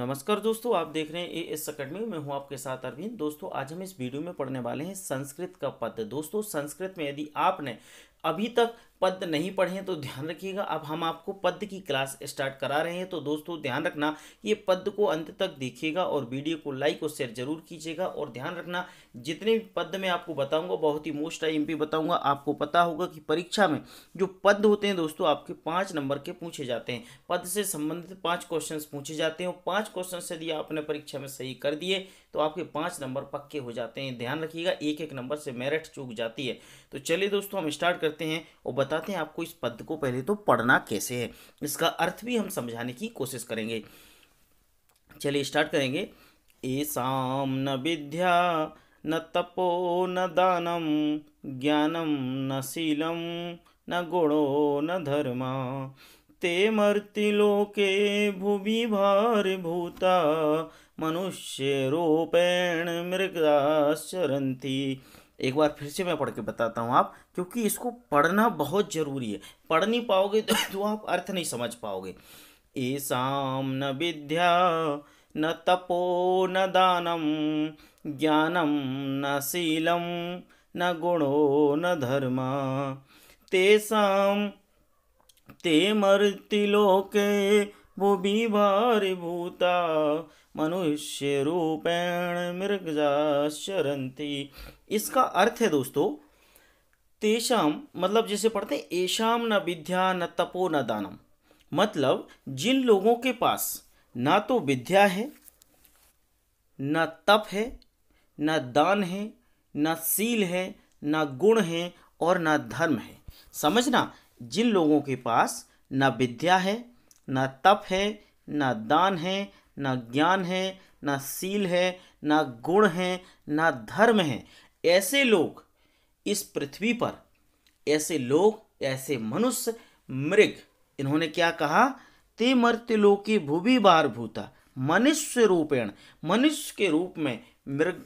नमस्कार दोस्तों आप देख रहे हैं ए एस अकेडमी में हूं आपके साथ अरविंद दोस्तों आज हम इस वीडियो में पढ़ने वाले हैं संस्कृत का पद दोस्तों संस्कृत में यदि आपने अभी तक पद नहीं पढ़ें तो ध्यान रखिएगा अब हम आपको पद की क्लास स्टार्ट करा रहे हैं तो दोस्तों ध्यान रखना ये पद को अंत तक देखिएगा और वीडियो को लाइक और शेयर जरूर कीजिएगा और ध्यान रखना जितने भी पद मैं आपको बताऊंगा बहुत ही मोस्ट आई एम बताऊंगा आपको पता होगा कि परीक्षा में जो पद होते हैं दोस्तों आपके पाँच नंबर के पूछे जाते हैं पद से संबंधित पाँच क्वेश्चन पूछे जाते हैं और पाँच क्वेश्चन यदि आपने परीक्षा में सही कर दिए तो आपके पाँच नंबर पक्के हो जाते हैं ध्यान रखिएगा एक एक नंबर से मेरिट चूक जाती है तो चलिए दोस्तों हम स्टार्ट करते हैं और बताते हैं आपको इस पद को पहले तो पढ़ना कैसे है इसका अर्थ भी हम समझाने की कोशिश करेंगे चलिए स्टार्ट करेंगे ऐसाम न विद्या न तपो न दानम ज्ञानम न शीलम न गुणो न धर्म ते भूमि भूता मनुष्य भारभूता मनुष्यरूपेण मृगाश्चरन्ति एक बार फिर से मैं पढ़ के बताता हूँ आप क्योंकि इसको पढ़ना बहुत ज़रूरी है पढ़ नहीं पाओगे तो, तो आप अर्थ नहीं समझ पाओगे ऐसा न विद्या न तपो न दानम ज्ञानम न शीलम न गुणो न धर्म तेषाम ते मृत्युलोके वो भी मनुष्य रूपेण मृगजा शरंती इसका अर्थ है दोस्तों तेषाम मतलब जैसे पढ़ते ऐशाम न विद्या न तपो न दानम मतलब जिन लोगों के पास ना तो विद्या है न तप है न दान है न सील है न गुण है और न धर्म है समझना जिन लोगों के पास न विद्या है न तप है न दान है न ज्ञान है न सील है न गुण है न धर्म है ऐसे लोग इस पृथ्वी पर ऐसे लोग ऐसे मनुष्य मृग इन्होंने क्या कहा ते मर्त्य लोके भूवि बार भूता मनुष्य रूपेण मनुष्य के रूप में मृग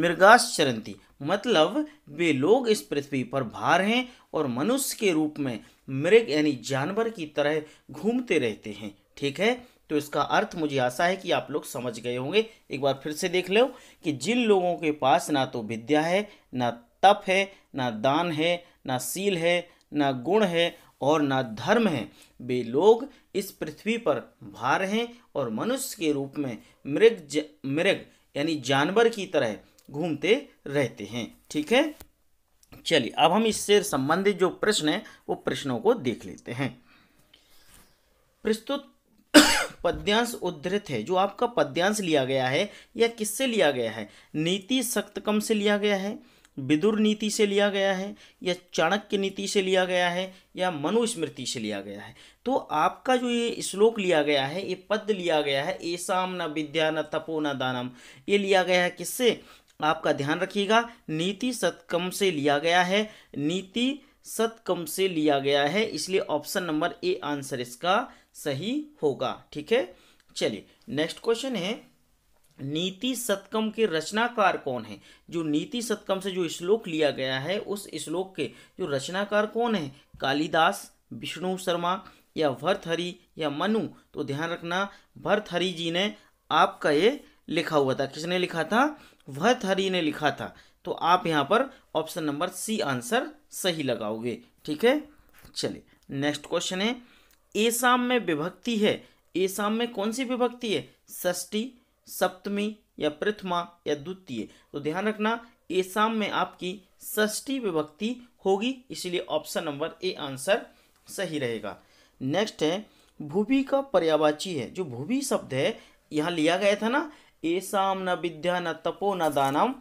मृगाश्चरंती मतलब वे लोग इस पृथ्वी पर भार हैं और मनुष्य के रूप में मृग यानी जानवर की तरह घूमते रहते हैं ठीक है तो इसका अर्थ मुझे आशा है कि आप लोग समझ गए होंगे एक बार फिर से देख लो कि जिन लोगों के पास ना तो विद्या है ना तप है ना दान है ना सील है ना गुण है और ना धर्म है वे लोग इस पृथ्वी पर भार हैं और मनुष्य के रूप में मृग ज मृग यानी जानवर की तरह घूमते रहते हैं ठीक है चलिए अब हम इससे संबंधित जो प्रश्न है वो प्रश्नों को देख लेते हैं प्रस्तुत पद्यांश उद्धृत है जो आपका पद्यांश लिया गया है या किससे लिया गया है नीति सख्तकम से लिया गया है विदुर नीति से लिया गया है या चाणक्य नीति से लिया गया है या मनुस्मृति से लिया गया है तो आपका जो ये श्लोक लिया गया है ये पद लिया गया है ऐसा न विद्या न तपो न दानम ये लिया गया है किससे आपका ध्यान रखिएगा नीति सतकम से लिया गया है नीति सतकम से लिया गया है इसलिए ऑप्शन नंबर ए आंसर इसका सही होगा ठीक है चलिए नेक्स्ट क्वेश्चन है नीति सतकम के रचनाकार कौन है जो नीति सतकम से जो श्लोक लिया गया है उस श्लोक के जो रचनाकार कौन है कालिदास विष्णु शर्मा या भरथरी या मनु तो ध्यान रखना भरथरी जी ने आपका ये लिखा हुआ था किसने लिखा था भर्तहरि ने लिखा था तो आप यहाँ पर ऑप्शन नंबर सी आंसर सही लगाओगे ठीक है चलिए नेक्स्ट क्वेश्चन है एसाम में विभक्ति है एसाम में कौन सी विभक्ति है षष्टी सप्तमी या प्रथमा या द्वितीय तो ध्यान रखना एसाम में आपकी षष्टी विभक्ति होगी इसलिए ऑप्शन नंबर ए आंसर सही रहेगा नेक्स्ट है भूभी का पर्यावाची है जो भूभी शब्द है यहाँ लिया गया था ना ऐसा न विद्या न तपो न दानम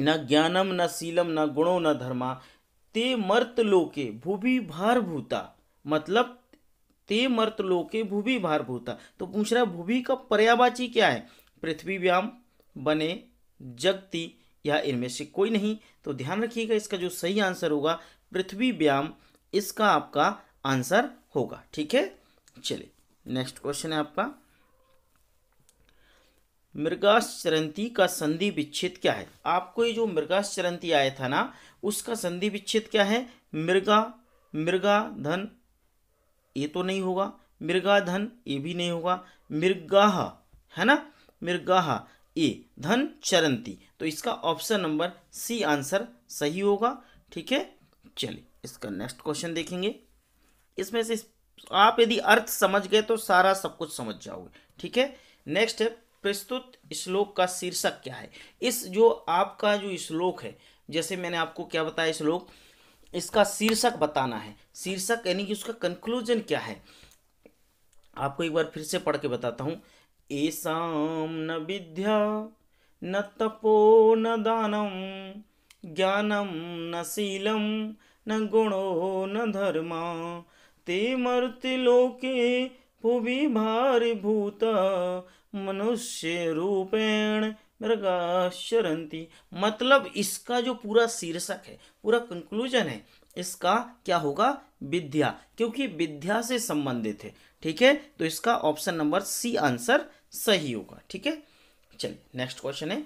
न ज्ञानम न शीलम न गुणो न धर्मा ते मर्त लोके भूभि भार भूता मतलब ते मर्त लोके भूभि भार भूता तो पूछ रहा है भूभि का पर्यावाची क्या है पृथ्वी व्याम बने जगती या इनमें से कोई नहीं तो ध्यान रखिएगा इसका जो सही आंसर होगा पृथ्वी व्याम इसका आपका आंसर होगा ठीक है चलिए नेक्स्ट क्वेश्चन है आपका मृगाश्चरंती का संधि विच्छेद क्या है आपको ये जो मृगाश्चरंती आया था ना उसका संधि विच्छेद क्या है मृगा मृगा धन ये तो नहीं होगा मृगा धन ये भी नहीं होगा मृगाह है ना मृगाह ए धन चरंती तो इसका ऑप्शन नंबर सी आंसर सही होगा ठीक है चलिए इसका नेक्स्ट क्वेश्चन देखेंगे इसमें से आप यदि अर्थ समझ गए तो सारा सब कुछ समझ जाओगे ठीक है नेक्स्ट है प्रस्तुत श्लोक का शीर्षक क्या है इस जो आपका जो श्लोक है जैसे मैंने आपको क्या बताया श्लोक इसका शीर्षक बताना है शीर्षक यानी कि उसका कंक्लूजन क्या है आपको एक बार फिर से पढ़ के बताता हूँ ऐसा न विद्या न तपो न दानम ज्ञानम न शीलम न गुणो न धर्म ते मर्त्यलोके लोके भारी भूत मनुष्य रूपेण मृगाशरंती मतलब इसका जो पूरा शीर्षक है पूरा कंक्लूजन है इसका क्या होगा विद्या क्योंकि विद्या से संबंधित है ठीक है तो इसका ऑप्शन नंबर सी आंसर सही होगा ठीक है चलिए नेक्स्ट क्वेश्चन है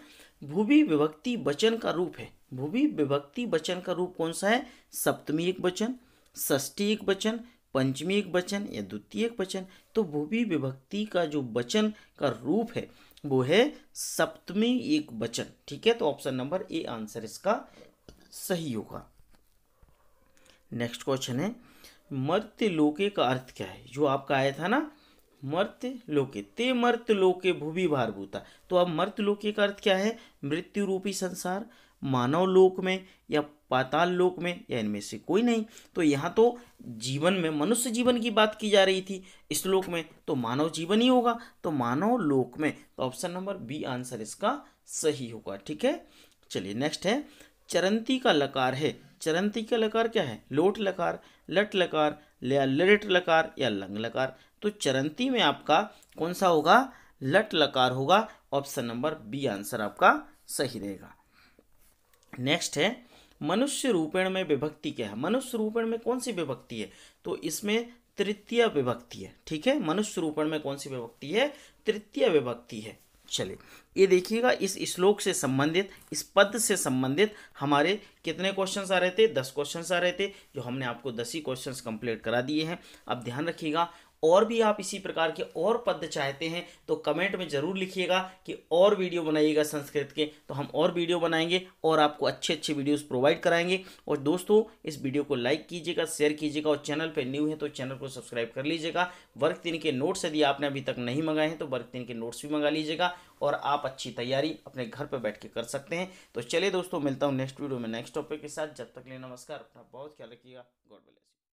भूवि विभक्ति वचन का रूप है भूवि विभक्ति वचन का रूप कौन सा है सप्तमी एक वचन षष्ठी एक वचन एक वचन या द्वितीयक वचन तो भी विभक्ति का जो वचन का रूप है वो है सप्तमी एक वचन ठीक है तो ऑप्शन नंबर ए आंसर इसका सही होगा नेक्स्ट क्वेश्चन है मर्त्य लोके का अर्थ क्या है जो आपका आया था ना मर्त्य लोके ते मर्त्य लोके भूवि भार भूता तो अब मर्त्य लोके का अर्थ क्या है मृत्यु रूपी संसार मानव लोक में या पाताल लोक में या इनमें से कोई नहीं तो यहाँ तो जीवन में मनुष्य जीवन की बात की जा रही थी इस लोक में तो मानव जीवन ही होगा तो मानव लोक में तो ऑप्शन नंबर बी आंसर इसका सही होगा ठीक है चलिए नेक्स्ट है चरंती का लकार है चरंती का लकार क्या है लोट लकार लट लकार या लट लकार या लंग लकार तो चरंती में आपका कौन सा होगा लट लकार होगा ऑप्शन नंबर बी आंसर आपका सही रहेगा नेक्स्ट है मनुष्य रूपेण में विभक्ति क्या है मनुष्य रूपेण में कौन सी विभक्ति है तो इसमें तृतीय विभक्ति है ठीक है मनुष्य रूपण में कौन सी विभक्ति है तृतीय विभक्ति है चलिए ये देखिएगा इस श्लोक से संबंधित इस पद से संबंधित हमारे कितने क्वेश्चन आ रहे थे दस क्वेश्चन आ रहे थे जो हमने आपको दस ही क्वेश्चन कंप्लीट करा दिए हैं अब ध्यान रखिएगा और भी आप इसी प्रकार के और पद चाहते हैं तो कमेंट में ज़रूर लिखिएगा कि और वीडियो बनाइएगा संस्कृत के तो हम और वीडियो बनाएंगे और आपको अच्छे अच्छे वीडियोस प्रोवाइड कराएंगे और दोस्तों इस वीडियो को लाइक कीजिएगा शेयर कीजिएगा और चैनल पर न्यू है तो चैनल को सब्सक्राइब कर लीजिएगा वर्क दिन के नोट्स यदि आपने अभी तक नहीं मंगाए हैं तो वर्क दिन के नोट्स भी मंगा लीजिएगा और आप अच्छी तैयारी अपने घर पर बैठ के कर सकते हैं तो चलिए दोस्तों मिलता हूँ नेक्स्ट वीडियो में नेक्स्ट टॉपिक के साथ जब तक लिए नमस्कार अपना बहुत ख्याल रखिएगा गॉड ब्लेस